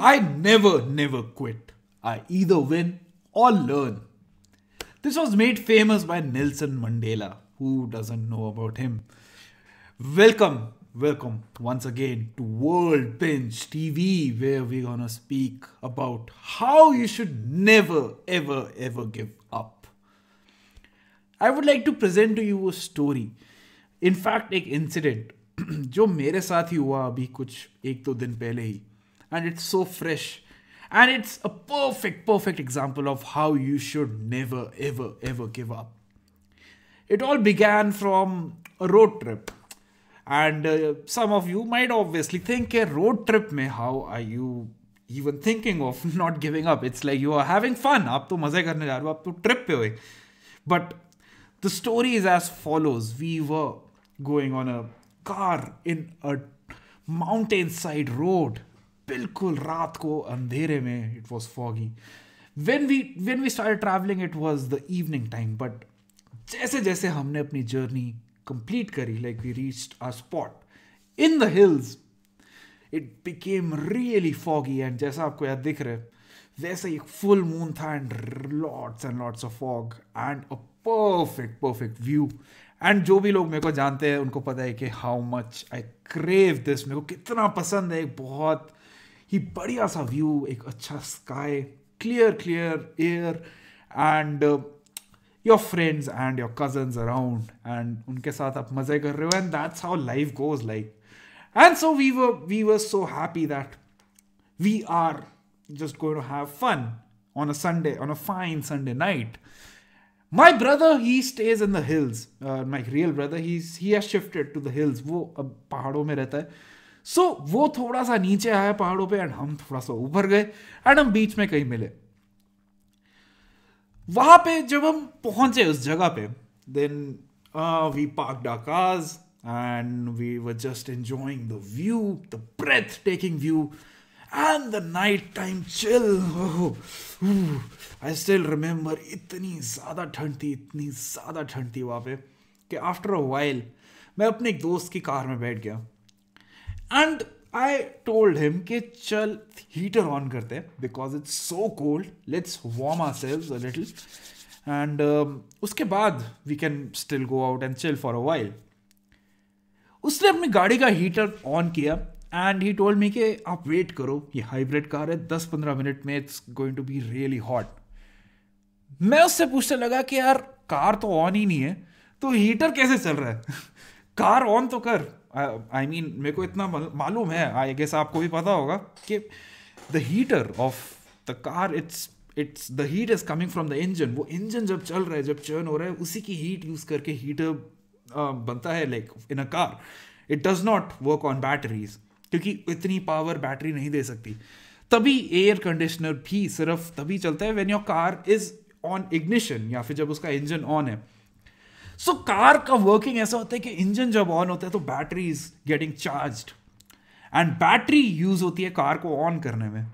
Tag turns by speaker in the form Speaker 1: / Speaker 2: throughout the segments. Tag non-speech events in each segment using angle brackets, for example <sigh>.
Speaker 1: I never, never quit. I either win or learn. This was made famous by Nelson Mandela. Who doesn't know about him? Welcome, welcome once again to World Bench TV, where we're gonna speak about how you should never, ever, ever give up. I would like to present to you a story. In fact, एक incident <clears throat> जो मेरे साथ ही हुआ अभी कुछ एक दो दिन पहले ही and it's so fresh. And it's a perfect, perfect example of how you should never, ever, ever give up. It all began from a road trip. And uh, some of you might obviously think a road trip mein how are you even thinking of <laughs> not giving up? It's like you are having fun. You to maze karne to trip But the story is as follows. We were going on a car in a mountainside road बिल्कुल रात को अंधेरे में it was foggy when we when we start travelling it was the evening time but जैसे जैसे हमने अपनी journey complete करी like we reach a spot in the hills it became really foggy and जैसा आपको याद दिख रहे वैसे एक फुल मून था and lots and lots of fog and a perfect perfect view and जो भी लोग मेरे को जानते हैं उनको पता है कि how much I crave this मेरे को कितना पसंद है एक बहुत ही बढ़िया सा व्यू एक अच्छा sky clear clear air and your friends and your cousins around and उनके साथ आप मजे कर रहे हो and that's how life goes like and so we we were so happy that we are just going to have fun on a Sunday on a fine Sunday night my brother he stays in the hills my real brother he has shifted to the hills वो अब पहाड़ों में रहता है सो so, वो थोड़ा सा नीचे आया पहाड़ों पे एंड हम थोड़ा सा ऊपर गए एंड हम बीच में कहीं मिले वहां पे जब हम पहुंचे उस जगह पे then we park the cars and we were just enjoying the view the breathtaking view and the night time chill oh, ooh, I still remember इतनी ज़्यादा ठंड थी इतनी ज़्यादा ठंड थी वहां पे कि आफ्टर अ वाइल मैं अपने एक दोस्त की कार में बैठ गया एंड आई टोल्ड हिम कि चल हीटर ऑन करते हैं because it's so cold let's warm ourselves little and उसके बाद we can still go out and chill for a while उसने अपनी गाड़ी का हीटर ऑन किया एंड ही टोल्ड मी कि आप वेट करो ये हाइब्रिड कार है दस पंद्रह मिनट में it's going to be really hot मैं उससे पूछने लगा कि यार कार तो ऑन ही नहीं है तो हीटर कैसे चल रहा है <laughs> कार ऑन तो कर आई मीन मेरे को इतना मालूम है आई गेस आपको भी पता होगा कि the heater of the car it's it's the heat is coming from the engine वो इंजन जब चल रहा है जब चर्न हो रहा है उसी की हीट यूज करके हीटर बनता है like in a car it does not work on batteries क्योंकि इतनी पावर बैटरी नहीं दे सकती तभी एयर कंडीशनर भी सिर्फ तभी चलता है when your car is on ignition या फिर जब उसका इंजन ऑन है सो कार का वर्किंग ऐसा होता है कि इंजन जब ऑन होता है तो battery is getting charge and battery use होती है कार को ऑन करने में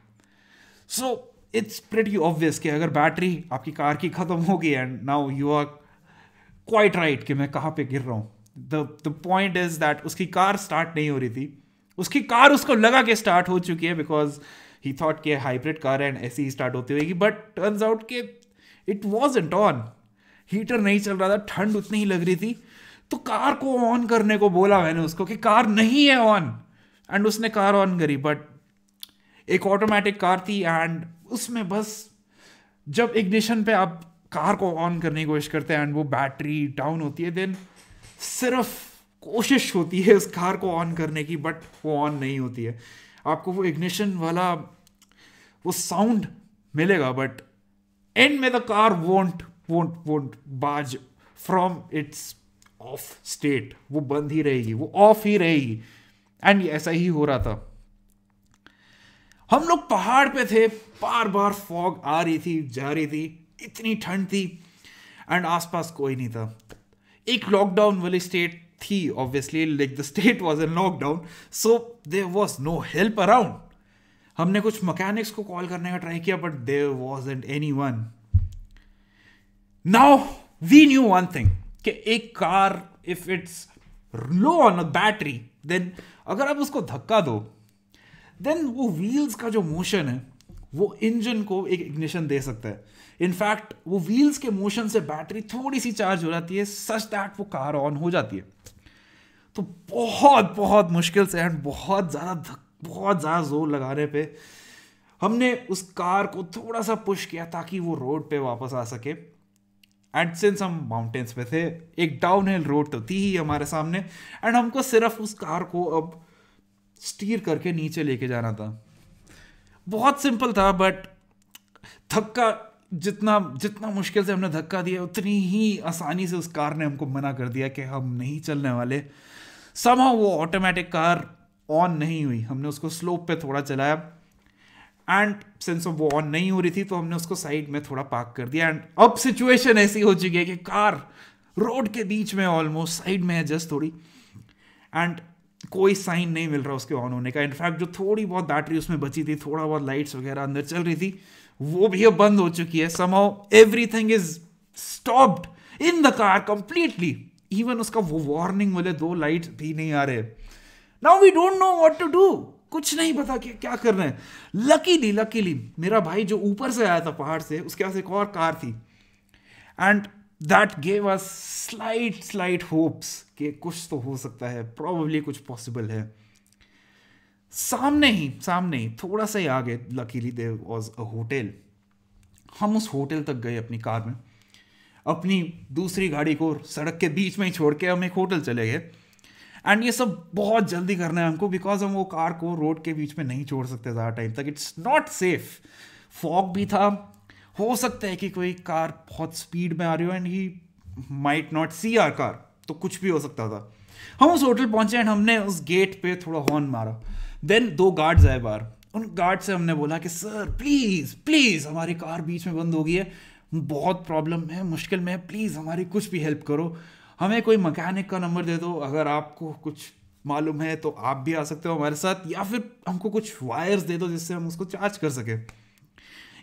Speaker 1: सो इट्स प्रेटी ऑब्वियस कि अगर बैटरी आपकी कार की ख़त्म होगी and now you are quite right कि मैं कहाँ पे गिर रहा हूँ the the point is that उसकी कार स्टार्ट नहीं हो रही थी उसकी कार उसको लगा के स्टार्ट हो चुकी है बिकॉज ही थॉट के हाइब्रिड कार एंड ऐसी ही स्टार्ट होती होगी बट टर्न्स आउट के it was and on heater नहीं चल रहा था ठंड उतनी ही लग रही थी तो कार को ऑन करने को बोला मैंने उसको कि कार नहीं है ऑन एंड उसने कार ऑन करी बट एक ऑटोमेटिक कार थी एंड उसमें बस जब इग्निशन पे आप कार को ऑन करने की कोशिश करते हैं एंड वो बैटरी डाउन होती है देन सिर्फ कोशिश होती है उस कार को ऑन करने की बट वो ऑन नहीं होती है आपको वो इग्निशन वाला वो साउंड मिलेगा बट एंड में the car won't won't won't barge from its off state वो बंद ही रहेगी वो ऑफ ही रहेगी एंड ऐसा ही हो रहा था हम लोग पहाड़ पे थे बार बार फॉग आ रही थी जा रही थी इतनी ठंड थी एंड आसपास कोई नहीं था एक लॉकडाउन वाली स्टेट थी obviously like the state was in lockdown so there was no help around हमने कुछ मकैनिक्स को कॉल करने का ट्राई किया but there was and anyone Now, we knew one thing कि एक car if it's low on a battery then अगर आप उसको धक्का दो देन वो व्हील्स का जो मोशन है वो इंजन को एक इग्निशन दे सकता है इनफैक्ट वो व्हील्स के मोशन से बैटरी थोड़ी सी चार्ज हो जाती है सच दैट वो कार ऑन हो जाती है तो बहुत बहुत मुश्किल से एंड बहुत ज़्यादा बहुत ज़्यादा जोर लगाने पे हमने उस कार को थोड़ा सा पुश किया ताकि वो रोड पे वापस आ सके एडसेंस हम माउंटेन्स पे थे एक डाउन हिल रोड तो थी ही हमारे सामने एंड हमको सिर्फ उस कार को अब स्टीर करके नीचे लेके जाना था बहुत सिंपल था बट धक्का जितना जितना मुश्किल से हमने धक्का दिया उतनी ही आसानी से उस कार ने हमको मना कर दिया कि हम नहीं चलने वाले समा वो ऑटोमेटिक कार ऑन नहीं हुई हमने उसको स्लोप पे थोड़ा चलाया एंड सेंस ऑफ वो ऑन नहीं हो रही थी तो हमने उसको साइड में थोड़ा पार्क कर दिया एंड अब सिचुएशन ऐसी हो चुकी है कि कार रोड के बीच में ऑलमोस्ट साइड में है जस्ट थोड़ी एंड कोई साइन नहीं मिल रहा उसके ऑन होने का इनफैक्ट जो थोड़ी बहुत बैटरी उसमें बची थी थोड़ा बहुत लाइट्स वगैरह अंदर चल रही थी वो भी अब बंद हो चुकी है somehow everything is stopped in the car completely even उसका वो वार्निंग वाले दो लाइट भी नहीं आ रहे now we don't know what to do कुछ नहीं पता कि क्या कर रहे हैं लकीली लकीली मेरा भाई जो ऊपर से आया था पहाड़ से उसके पास एक और कार थी and that gave us slight slight hopes कि कुछ तो हो सकता है प्रॉब्ली कुछ पॉसिबल है सामने ही सामने ही थोड़ा सा ही आगे luckily there was a hotel हम उस होटल तक गए अपनी कार में अपनी दूसरी गाड़ी को सड़क के बीच में ही छोड़ के हम एक होटल चले गए एंड ये सब बहुत जल्दी करना है हमको बिकॉज हम वो कार को रोड के बीच में नहीं छोड़ सकते ज़्यादा टाइम तक इट्स नॉट सेफ फॉग भी था हो सकता है कि कोई कार बहुत स्पीड में आ रही हो and he might not see our car तो कुछ भी हो सकता था हम उस होटल पहुंचे एंड हमने उस गेट पे थोड़ा हॉर्न मारा देन दो गार्ड्स आए बाहर उन गार्ड से हमने बोला कि सर प्लीज़ प्लीज़ हमारी कार बीच में बंद हो गई है बहुत प्रॉब्लम है मुश्किल में है प्लीज़ हमारी कुछ भी हेल्प करो हमें कोई मकैनिक का नंबर दे दो अगर आपको कुछ मालूम है तो आप भी आ सकते हो हमारे साथ या फिर हमको कुछ वायर्स दे दो जिससे हम उसको चार्ज कर सकें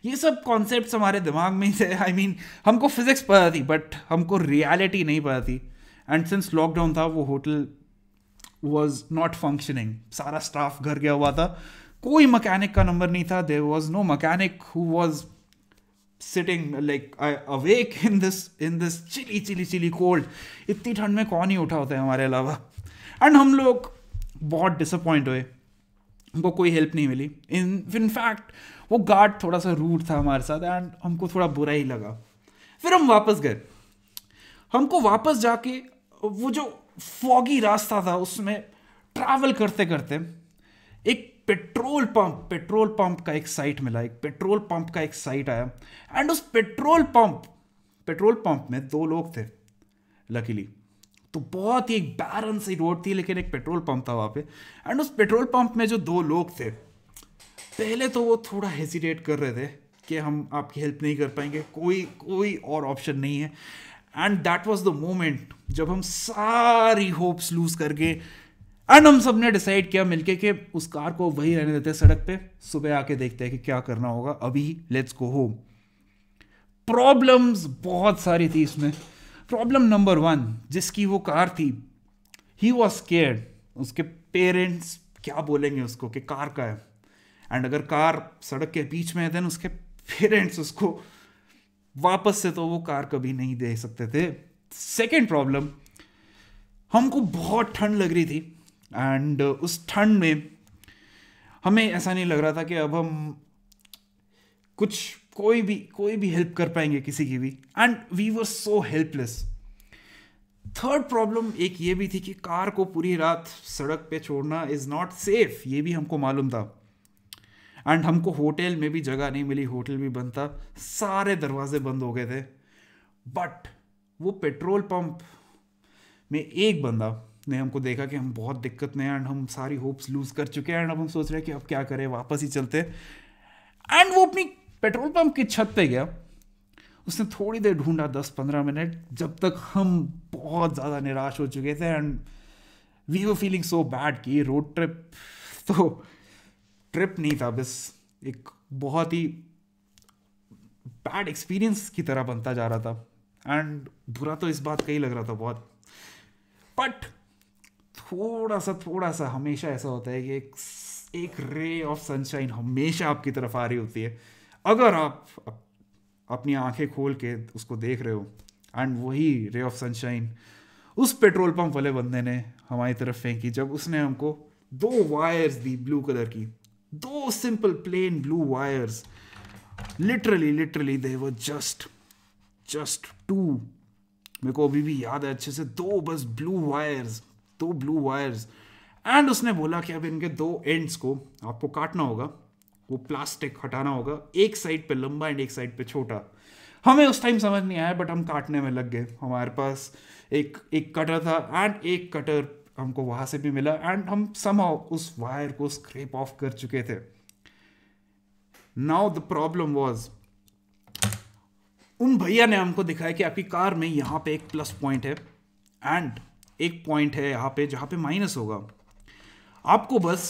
Speaker 1: ये सब कॉन्सेप्ट हमारे दिमाग में ही थे आई I मीन mean, हमको फिजिक्स पता थी बट हमको रियलिटी नहीं पता थी एंड सिंस लॉकडाउन था वो होटल वॉज नॉट फंक्शनिंग सारा स्टाफ घर गया हुआ था कोई मकैनिक का नंबर नहीं था there was no mechanic who was sitting like I, awake in this in this chilly chilly chilly cold इतनी ठंड में कौन ही उठा होता है हमारे अलावा एंड हम लोग बहुत डिसअपॉइंट हुए हमको कोई हेल्प नहीं मिली इन इन फैक्ट वो गार्ड थोड़ा सा रूट था हमारे साथ एंड हमको थोड़ा बुरा ही लगा फिर हम वापस गए हमको वापस जाके वो जो फॉगी रास्ता था उसमें ट्रैवल करते करते एक पेट्रोल पंप पेट्रोल पंप का एक साइट मिला एक पेट्रोल पंप का एक साइट आया एंड उस पेट्रोल पंप पेट्रोल पंप में दो लोग थे लकीली तो बहुत ही एक बैरन सी रोड थी लेकिन एक पेट्रोल पंप था वहाँ पे एंड उस पेट्रोल पंप में जो दो लोग थे पहले तो वो थोड़ा हेजिटेट कर रहे थे कि हम आपकी हेल्प नहीं कर पाएंगे कोई कोई और ऑप्शन नहीं है and that was the moment जब हम सारी होप्स लूज करके एंड हम सब ने डिसाइड किया मिलके कि उस कार को वही रहने देते हैं सड़क पे सुबह आके देखते हैं कि क्या करना होगा अभी लेट्स गो होम प्रॉब्लम्स बहुत सारी थी इसमें प्रॉब्लम नंबर वन जिसकी वो कार थी ही वॉज केयर उसके पेरेंट्स क्या बोलेंगे उसको कि कार का है एंड अगर कार सड़क के बीच में है देन उसके पेरेंट्स उसको वापस से तो वो कार कभी नहीं दे सकते थे सेकेंड प्रॉब्लम हमको बहुत ठंड लग रही थी एंड uh, उस ठंड में हमें ऐसा नहीं लग रहा था कि अब हम कुछ कोई भी कोई भी हेल्प कर पाएंगे किसी की भी and we were so helpless third problem एक ये भी थी कि कार को पूरी रात सड़क पे छोड़ना इज़ नॉट सेफ ये भी हमको मालूम था एंड हमको होटल में भी जगह नहीं मिली होटल भी बंद था सारे दरवाजे बंद हो गए थे बट वो पेट्रोल पंप में एक बंदा ने हमको देखा कि हम बहुत दिक्कत में हैं एंड हम सारी होप्स लूज़ कर चुके हैं एंड अब हम सोच रहे हैं कि अब क्या करें वापस ही चलते एंड वो अपनी पेट्रोल पंप की छत पे गया उसने थोड़ी देर ढूंढा दस पंद्रह मिनट जब तक हम बहुत ज़्यादा निराश हो चुके थे एंड वी वो फीलिंग सो बैड कि रोड ट्रिप <laughs> तो ट्रिप नहीं था बस एक बहुत ही बैड एक्सपीरियंस की तरह बनता जा रहा था एंड बुरा तो इस बात का ही लग रहा था बहुत बट थोड़ा सा थोड़ा सा हमेशा ऐसा होता है कि एक एक रे ऑफ सनशाइन हमेशा आपकी तरफ आ रही होती है अगर आप अपनी आंखें खोल के उसको देख रहे हो एंड वही रे ऑफ सनशाइन उस पेट्रोल पंप वाले बंदे ने हमारी तरफ फेंकी जब उसने हमको दो वायर्स दी ब्लू कलर की दो simple plain blue wires literally literally they were just just two मेरे को अभी भी याद है अच्छे से दो बस ब्लू वायर्स दो ब्लू वायर्स एंड उसने बोला कि अब इनके दो एंड्स को आपको काटना होगा वो प्लास्टिक हटाना होगा एक साइड पे लंबा एंड एक साइड पे छोटा हमें उस टाइम समझ नहीं आया बट हम काटने में लग गए हमारे पास एक एक कटर था एंड एक कटर हमको वहां से भी मिला एंड हम समाव उस वायर को स्क्रेप ऑफ कर चुके थे नाउ द प्रॉब्लम वॉज उन भैया ने हमको दिखाया कि आपकी कार में यहाँ पे एक प्लस पॉइंट है एंड एक पॉइंट है यहाँ पे जहाँ पे माइनस होगा आपको बस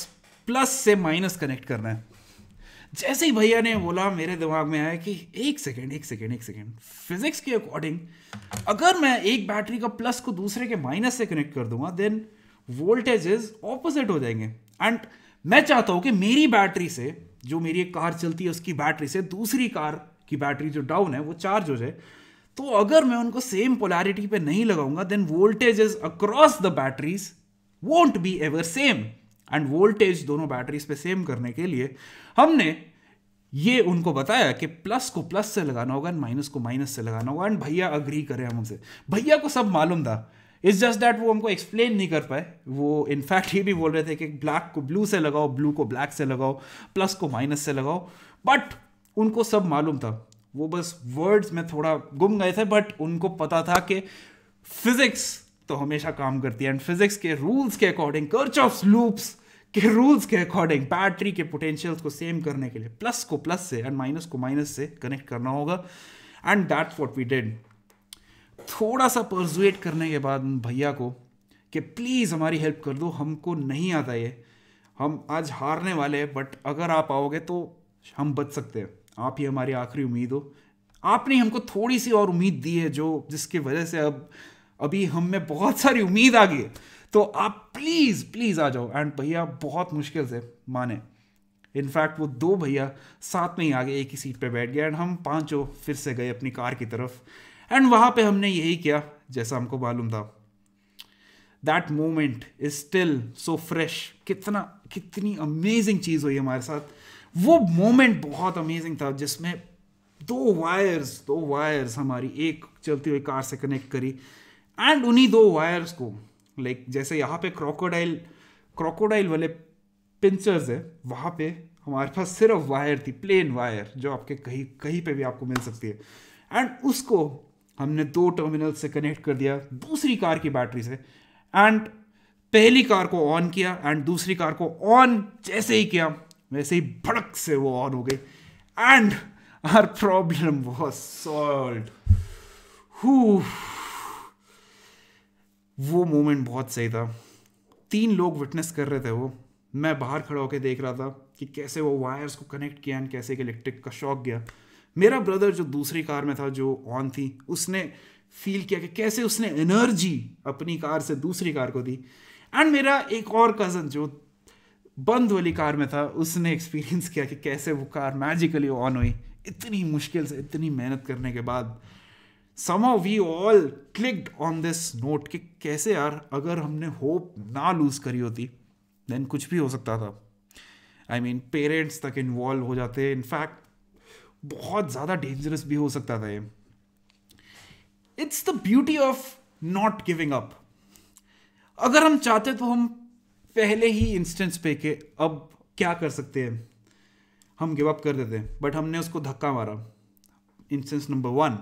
Speaker 1: प्लस से माइनस कनेक्ट करना है जैसे ही भैया ने बोला मेरे दिमाग में आया कि एक सेकेंड एक सेकेंड एक सेकेंड फिजिक्स के अकॉर्डिंग अगर मैं एक बैटरी का प्लस को दूसरे के माइनस से कनेक्ट कर दूंगा देन वोल्टेजेस ऑपोजिट हो जाएंगे एंड मैं चाहता हूं कि मेरी बैटरी से जो मेरी एक कार चलती है उसकी बैटरी से दूसरी कार की बैटरी जो डाउन है वो चार्ज हो जाए तो अगर मैं उनको सेम पोलैरिटी पे नहीं लगाऊंगा then voltages across the batteries won't be ever same and voltage दोनों बैटरीज पे सेम करने के लिए हमने ये उनको बताया कि प्लस को प्लस से लगाना होगा एंड माइनस को माइनस से लगाना होगा एंड भैया अग्री करें हम उनसे भैया को सब मालूम था इट्स जस्ट दैट वो हमको एक्सप्लेन नहीं कर पाए वो इनफैक्ट ये भी बोल रहे थे कि ब्लैक को ब्लू से लगाओ ब्लू को ब्लैक से लगाओ प्लस को माइनस से लगाओ बट उनको सब मालूम था वो बस वर्ड्स में थोड़ा गुम गए थे बट उनको पता था कि फिजिक्स तो हमेशा काम करती है एंड फिजिक्स के रूल्स के अकॉर्डिंग कर्च ऑफ लूप्स के रूल्स के अकॉर्डिंग बैटरी के पोटेंशियल्स को सेम करने के लिए प्लस को प्लस से एंड माइनस को माइनस से कनेक्ट करना होगा and that's what we did थोड़ा सा परजुएट करने के बाद भैया को कि प्लीज़ हमारी हेल्प कर दो हमको नहीं आता ये हम आज हारने वाले हैं बट अगर आप आओगे तो हम बच सकते हैं आप ही हमारी आखिरी उम्मीद हो आपने हमको थोड़ी सी और उम्मीद दी है जो जिसके वजह से अब अभी हम में बहुत सारी उम्मीद आ गई है तो आप प्लीज़ प्लीज़ आ जाओ एंड भैया बहुत मुश्किल से माने इनफैक्ट वो दो भैया साथ में ही आ गए एक ही सीट पे बैठ गए एंड हम पांचों फिर से गए अपनी कार की तरफ एंड वहाँ पे हमने यही किया जैसा हमको मालूम था that moment is still so fresh कितना कितनी अमेजिंग चीज़ हुई हमारे साथ वो मोमेंट बहुत अमेजिंग था जिसमें दो वायर्स दो वायर्स हमारी एक चलती हुई कार से कनेक्ट करी एंड उन्हीं दो वायर्स को लाइक like, जैसे यहाँ पे क्रोकोडाइल क्रोकोडाइल वाले पिंचर्स है वहाँ पे हमारे पास सिर्फ वायर थी प्लेन वायर जो आपके कहीं कहीं पे भी आपको मिल सकती है एंड उसको हमने दो टर्मिनल से कनेक्ट कर दिया दूसरी कार की बैटरी से एंड पहली कार को ऑन किया एंड दूसरी कार को ऑन जैसे ही किया वैसे ही भड़क से वो ऑन हो गई and our problem was solve वो मोमेंट बहुत सही था तीन लोग विटनेस कर रहे थे वो मैं बाहर खड़ा होकर देख रहा था कि कैसे वो वायर्स को कनेक्ट किया एंड कैसे इलेक्ट्रिक का शॉक गया मेरा ब्रदर जो दूसरी कार में था जो ऑन थी उसने फील किया कि कैसे उसने एनर्जी अपनी कार से दूसरी कार को दी एंड मेरा एक और कज़न जो बंद वाली कार में था उसने एक्सपीरियंस किया कि कैसे वो कार मैजिकली ऑन हुई इतनी मुश्किल से इतनी मेहनत करने के बाद somehow we all clicked on this note कि कैसे यार अगर हमने होप ना लूज़ करी होती देन कुछ भी हो सकता था आई मीन पेरेंट्स तक इन्वॉल्व हो जाते इनफैक्ट बहुत ज़्यादा डेंजरस भी हो सकता था ये it's the beauty of not giving up अगर हम चाहते तो हम पहले ही इंस्टेंस पे के अब क्या कर सकते हैं हम गिव अप कर देते हैं बट हमने उसको धक्का मारा इंस्टेंस नंबर वन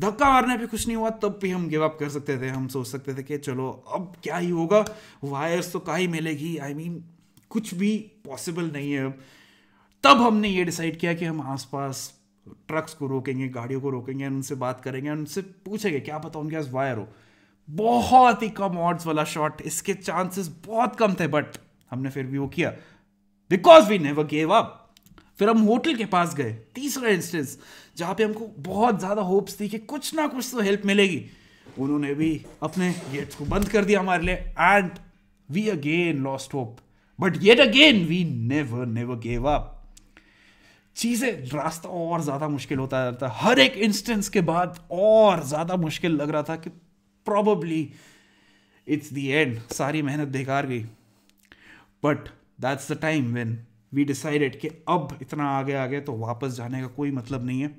Speaker 1: धक्का मारने पे कुछ नहीं हुआ तब भी हम गिव अप कर सकते थे हम सोच सकते थे कि चलो अब क्या ही होगा वायर्स तो का ही मिलेगी आई I मीन mean, कुछ भी पॉसिबल नहीं है अब तब हमने ये डिसाइड किया कि हम आसपास ट्रक्स को रोकेंगे गाड़ियों को रोकेंगे उनसे बात करेंगे उनसे पूछेंगे क्या पता उनके पास वायर हो बहुत ही कम ऑर्ड्स वाला शॉट इसके चांसेस बहुत कम थे बट हमने फिर भी वो किया because we never gave up फिर हम होटल के पास गए तीसरा इंस्टेंस जहां पे हमको बहुत ज़्यादा होप्स थी कि कुछ ना कुछ तो हेल्प मिलेगी उन्होंने भी अपने गेट्स को बंद कर दिया हमारे लिए and we again lost hope but yet again we never never gave up चीज़ें रास्ता और ज़्यादा मुश्किल होता जाता हर एक इंस्टेंस के बाद और ज़्यादा मुश्किल लग रहा था कि प्रॉबली इट्स द एंड सारी मेहनत बेकार गई but that's the time when we decided कि अब इतना आगे आ गया तो वापस जाने का कोई मतलब नहीं है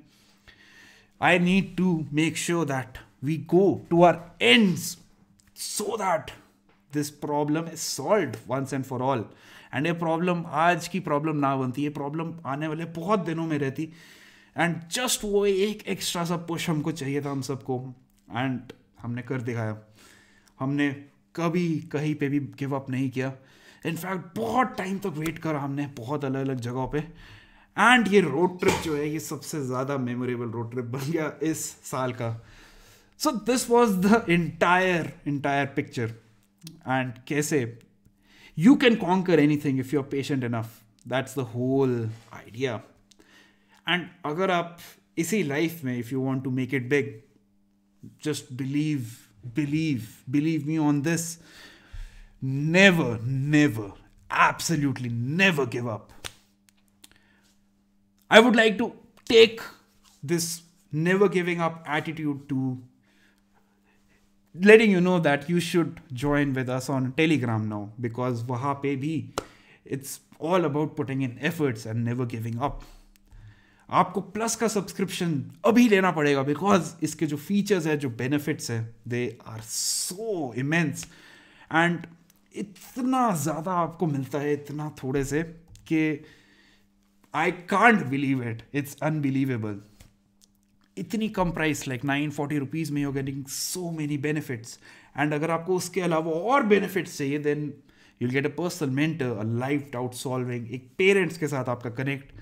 Speaker 1: I need to make sure that we go to our ends so that this problem is solve once and for all and ये प्रॉब्लम आज की प्रॉब्लम ना बनती ये प्रॉब्लम आने वाले बहुत दिनों में रहती एंड जस्ट वो एक एक्स्ट्रा सा पुश हमको चाहिए था हम सबको एंड हमने कर दिखाया हमने कभी कहीं पे भी गिव अप नहीं किया इनफैक्ट बहुत टाइम तक वेट करा हमने बहुत अलग अलग जगहों पे एंड ये रोड ट्रिप जो है ये सबसे ज़्यादा मेमोरेबल रोड ट्रिप बन गया इस साल का so this was the entire entire picture and कैसे you can conquer anything if you are patient enough that's the whole idea and अगर आप इसी लाइफ में if you want to make it big just believe, believe, believe me on this. Never, never, absolutely never give up. I would like to take this never giving up attitude to letting you know that you should join with us on Telegram now because wahan pe it's all about putting in efforts and never giving up. आपको plus का subscription अभी लेना पड़ेगा because इसके जो features है जो benefits है they are so immense and इतना ज़्यादा आपको मिलता है इतना थोड़े से कि I can't believe it it's unbelievable इतनी कम price like nine forty rupees में you getting so many benefits and अगर आपको उसके अलावा और बेनिफिट्स चाहिए then you'll get a personal mentor a life doubt solving एक पेरेंट्स के साथ आपका कनेक्ट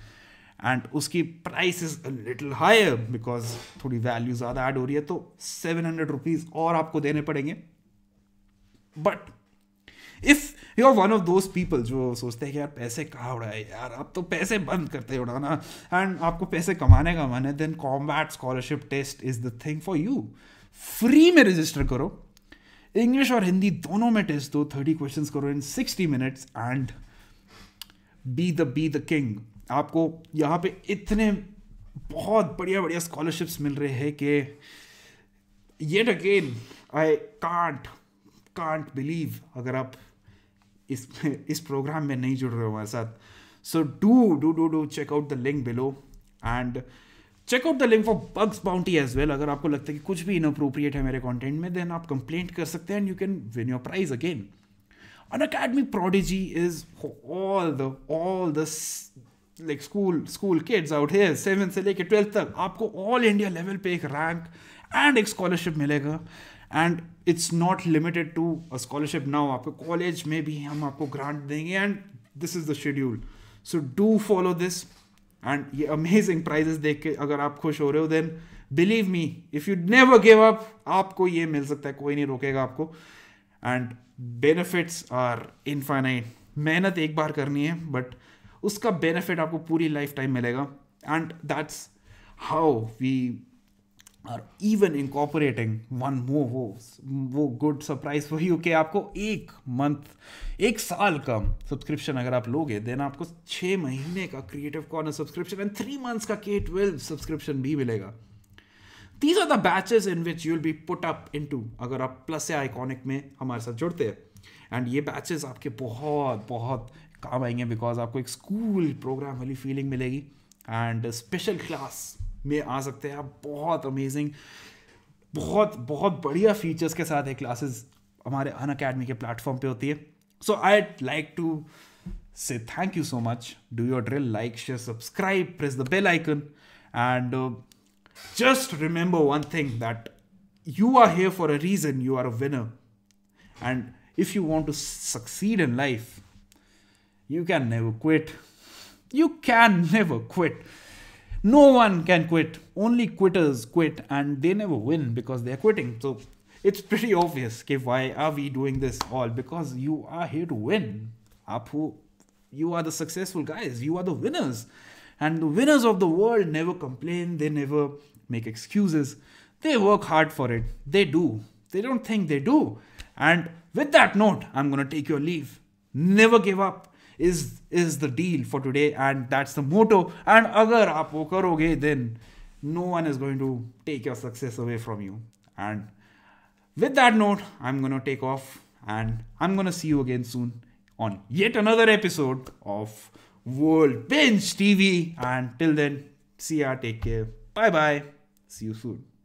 Speaker 1: एंड उसकी price is little higher because थोड़ी वैल्यू ज़्यादा ऐड हो रही है तो सेवन हंड्रेड रुपीज़ और आपको देने पड़ेंगे but if you are one of those people जो सोचते हैं कि यार पैसे कहाँ उड़ाए यार आप तो पैसे बंद करते हैं उड़ाना एंड आपको पैसे कमाने का मन है then combat scholarship test is the thing for you free में रजिस्टर करो इंग्लिश और हिंदी दोनों में टेस्ट दो थर्टी क्वेश्चन करो in sixty minutes and be the be the king आपको यहाँ पे इतने बहुत बढ़िया बढ़िया स्कॉलरशिप्स मिल रहे हैं कि yet again I can't can't believe अगर आप इस इस प्रोग्राम में नहीं जुड़ रहे हो हमारे साथ so do do do do check out the link below and check out the link for bugs bounty as well अगर आपको लगता है कि कुछ भी इनअप्रोप्रिएट है मेरे कॉन्टेंट में देन आप कंप्लेंट कर सकते हैं and you can win your prize again an academic prodigy is all the all the like school school kids out है सेवन से लेके ट्वेल्थ तक आपको ऑल इंडिया लेवल पे एक रैंक एंड एक स्कॉलरशिप मिलेगा and it's not limited to a scholarship now आपको कॉलेज में भी हम आपको ग्रांट देंगे and this is the schedule so do follow this and ये अमेजिंग प्राइजेस देख के अगर आप खुश हो रहे हो then believe me if you never give up आपको ये मिल सकता है कोई नहीं रोकेगा आपको एंड बेनिफिट्स आर इनफाइनाइट मेहनत एक बार करनी है बट उसका बेनिफिट आपको पूरी लाइफ टाइम मिलेगा and that's how we are even incorporating one मो वो वो गुड सरप्राइज वही हो कि आपको एक मंथ एक साल का सब्सक्रिप्शन अगर आप लोगे देन आपको छः महीने का creative corner subscription and three months का के ट्वेल्व सब्सक्रिप्शन भी मिलेगा these are the batches in which you'll be put up in to अगर आप प्लस या आइकॉनिक में हमारे साथ जुड़ते हैं एंड ये बैचेज आपके बहुत बहुत काम आएंगे बिकॉज आपको एक स्कूल प्रोग्राम वाली फीलिंग मिलेगी एंड स्पेशल क्लास में आ सकते हैं आप बहुत अमेजिंग बहुत बहुत बढ़िया फीचर्स के साथ ये क्लासेस हमारे अन अकेडमी के प्लेटफॉर्म पे होती है so I like to say thank you so much do your drill like share subscribe press the bell icon and just remember one thing that you are here for a reason you are a winner and if you want to succeed in life You can never quit. You can never quit. No one can quit. Only quitters quit and they never win because they're quitting. So it's pretty obvious okay, why are we doing this all because you are here to win apu you are the successful guys you are the winners and the winners of the world never complain they never make excuses they work hard for it they do they don't think they do and with that note i'm going to take your leave never give up is is the deal for today and that's the motto and agar aap wo karoge then no one is going to take your success away from you and with that note i'm going to take off and i'm going to see you again soon on yet another episode of world binge tv and till then see ya take care bye bye see you soon